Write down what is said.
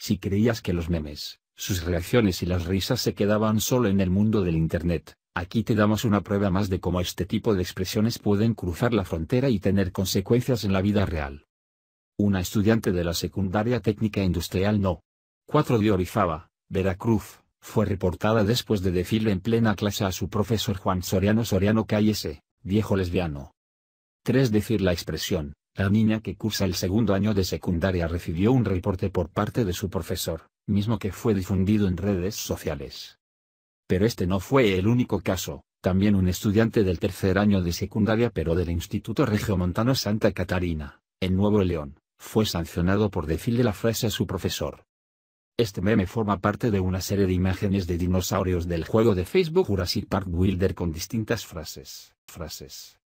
Si creías que los memes, sus reacciones y las risas se quedaban solo en el mundo del Internet, aquí te damos una prueba más de cómo este tipo de expresiones pueden cruzar la frontera y tener consecuencias en la vida real. Una estudiante de la secundaria técnica industrial no. 4 de Orizaba, Veracruz, fue reportada después de decirle en plena clase a su profesor Juan Soriano Soriano Cállese, viejo lesbiano. 3. Decir la expresión, la niña que cursa el segundo año de secundaria recibió un reporte por parte de su profesor, mismo que fue difundido en redes sociales. Pero este no fue el único caso, también un estudiante del tercer año de secundaria pero del Instituto Regiomontano Santa Catarina, en Nuevo León, fue sancionado por decirle la frase a su profesor. Este meme forma parte de una serie de imágenes de dinosaurios del juego de Facebook Jurassic Park Wilder con distintas frases, frases.